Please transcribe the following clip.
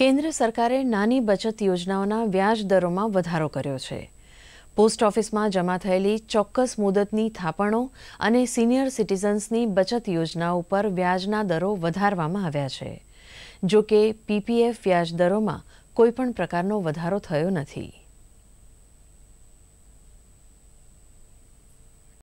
કેન્દ્ર સરકારે નાની બચત યોજનાઓના વ્યાજ દરોમાં વધારો કર્યો છે પોસ્ટ ઓફિસમાં જમા થયેલી ચોક્કસ મુદતની થાપણો અને સિનિયર સિટીઝન્સની બચત યોજના ઉપર વ્યાજના દરો વધારવામાં આવ્યા છે જો કે પીપીએફ વ્યાજ દરોમાં કોઈપણ પ્રકારનો વધારો થયો નથી